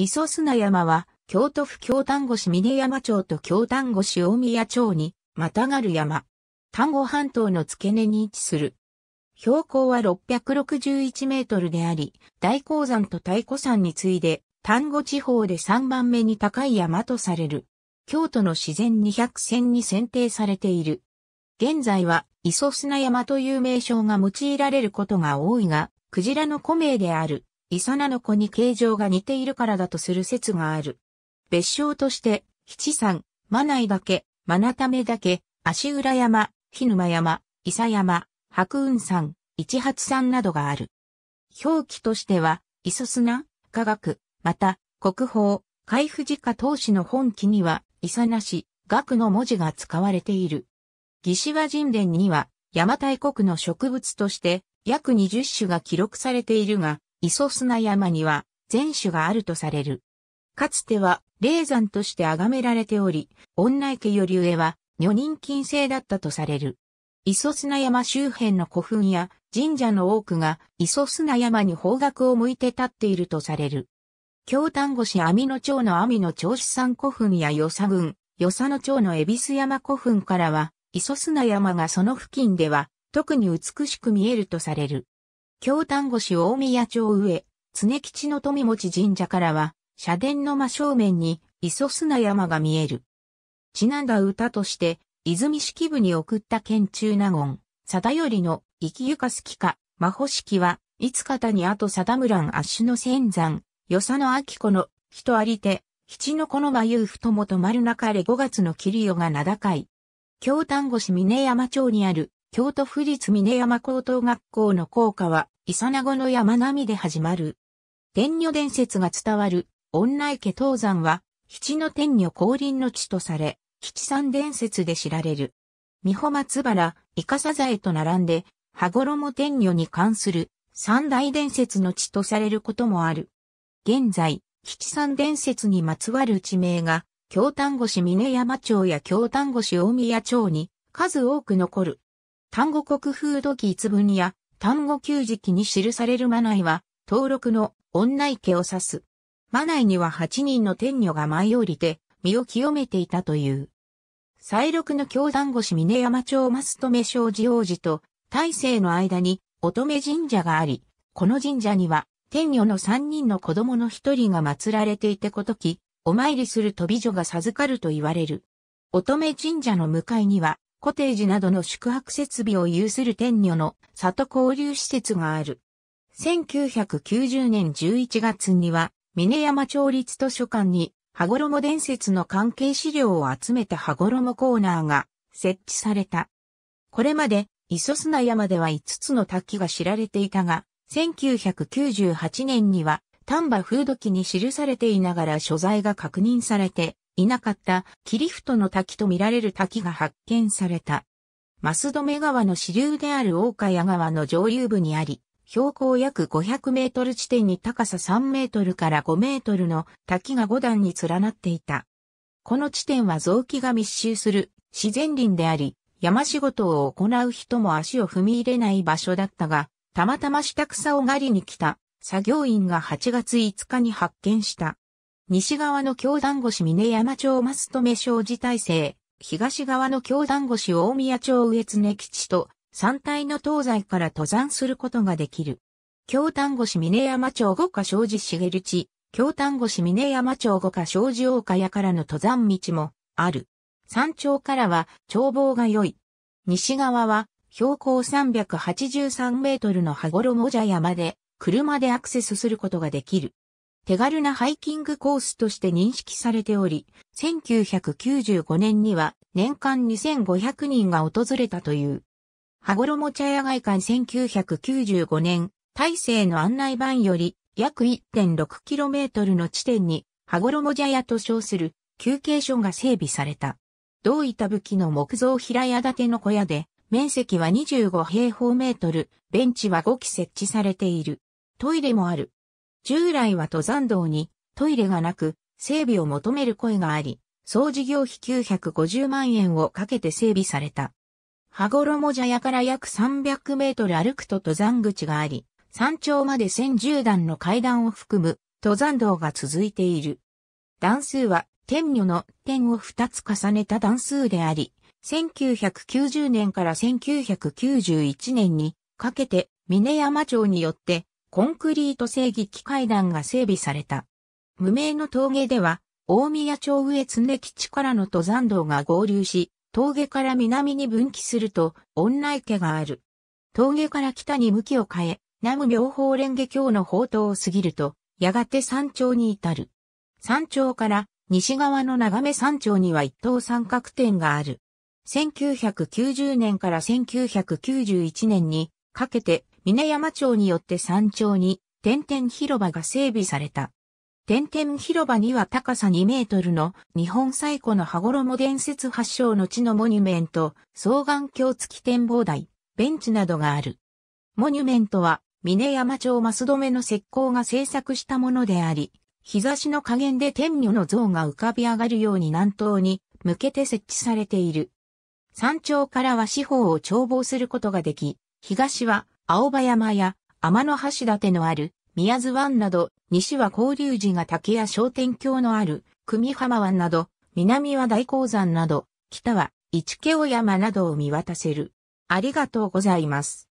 磯砂山は、京都府京丹後市峰山町と京丹後市大宮町に、またがる山。丹後半島の付け根に位置する。標高は661メートルであり、大鉱山と太鼓山に次いで、丹後地方で3番目に高い山とされる。京都の自然200選に選定されている。現在は、磯砂山という名称が用いられることが多いが、クジラの古名である、イサナの子に形状が似ているからだとする説がある。別称として、七山、マナイ岳、マナタメ岳、足浦山、ヒヌマ山、イサ山、白雲山、一八山などがある。表記としては、イス砂、科学、また、国宝、海富士家当主の本記には、イサナ氏、学の文字が使われている。義士和神殿には、邪馬台国の植物として、約20種が記録されているが、磯砂山には全種があるとされる。かつては霊山として崇められており、女池より上は女人禁制だったとされる。磯砂山周辺の古墳や神社の多くが磯砂山に方角を向いて立っているとされる。京丹後市網野町の網野町子山古墳や与謝郡、与謝野町の恵比寿山古墳からは、磯砂山がその付近では特に美しく見えるとされる。京丹後市大宮町上、常吉の富持神社からは、社殿の真正面に、磯砂山が見える。ちなんだ歌として、泉式部に送った県中納言、貞りの、生きゆかすきか、魔法式は、いつかたにあと貞村ん足の仙山、与さ野明子の、人ありて、七の子の真夕太もと丸なかれ5月の霧よが名高い。京丹後市峰山町にある京都府立峰山高等学校の校歌は、イサナゴの山並みで始まる。天女伝説が伝わる、女池東山は、七の天女降臨の地とされ、七三伝説で知られる。三保松原、イカサザエと並んで、羽衣天女に関する三大伝説の地とされることもある。現在、七三伝説にまつわる地名が、京丹後市峰山町や京丹後市大宮町に数多く残る。単語国風土記一文や単語旧時期に記されるマナイは、登録の女池を指す。マナイには8人の天女が舞い降りて、身を清めていたという。再録の教団越峰山町松留正治王子と大勢の間に乙女神社があり、この神社には天女の三人の子供の一人が祀られていてことき、お参りする飛び女が授かると言われる。乙女神社の向かいにはコテージなどの宿泊設備を有する天女の里交流施設がある。1990年11月には、峰山町立図書館に、羽衣伝説の関係資料を集めた羽衣コーナーが設置された。これまで、磯砂山では5つの滝が知られていたが、1998年には、丹波風土記に記されていながら所在が確認されて、いなかったキリフトの滝と見られる滝が発見された。マスドメ川の支流である大谷川の上流部にあり、標高約500メートル地点に高さ3メートルから5メートルの滝が5段に連なっていた。この地点は雑木が密集する自然林であり、山仕事を行う人も足を踏み入れない場所だったが、たまたま下草を狩りに来た作業員が8月5日に発見した。西側の京団越峰山町松留商事体制、東側の京団越大宮町上常基地と、山体の東西から登山することができる。京丹後市峰山町五家障子茂地、京丹後市峰山町五家障子大屋からの登山道もある。山頂からは眺望が良い。西側は標高383メートルの羽衣も山で車でアクセスすることができる。手軽なハイキングコースとして認識されており、1995年には年間2500人が訪れたという。羽衣茶屋外館1995年、大勢の案内板より約 1.6km の地点に羽衣茶屋と称する休憩所が整備された。同板吹の木造平屋建ての小屋で、面積は25平方メートル、ベンチは5基設置されている。トイレもある。従来は登山道にトイレがなく整備を求める声があり、総事業費950万円をかけて整備された。羽衣茶屋から約300メートル歩くと登山口があり、山頂まで1010段の階段を含む登山道が続いている。段数は天女の点を2つ重ねた段数であり、1990年から1991年にかけて峰山町によってコンクリート製儀機械団が整備された。無名の峠では、大宮町上常基地からの登山道が合流し、峠から南に分岐すると、恩池家がある。峠から北に向きを変え、南無妙法蓮華経の宝刀を過ぎると、やがて山頂に至る。山頂から西側の長め山頂には一等三角点がある。1990年から1991年にかけて峰山町によって山頂に、点々広場が整備された。点々広場には高さ2メートルの日本最古の羽衣伝説発祥の地のモニュメント、双眼鏡付き展望台、ベンチなどがある。モニュメントは、峰山町マス止めの石膏が制作したものであり、日差しの加減で天女の像が浮かび上がるように南東に向けて設置されている。山頂からは四方を眺望することができ、東は青葉山や天の橋立のある宮津湾など、西は交流寺が竹や商店橋のある久美浜湾など、南は大鉱山など、北は市毛尾山などを見渡せる。ありがとうございます。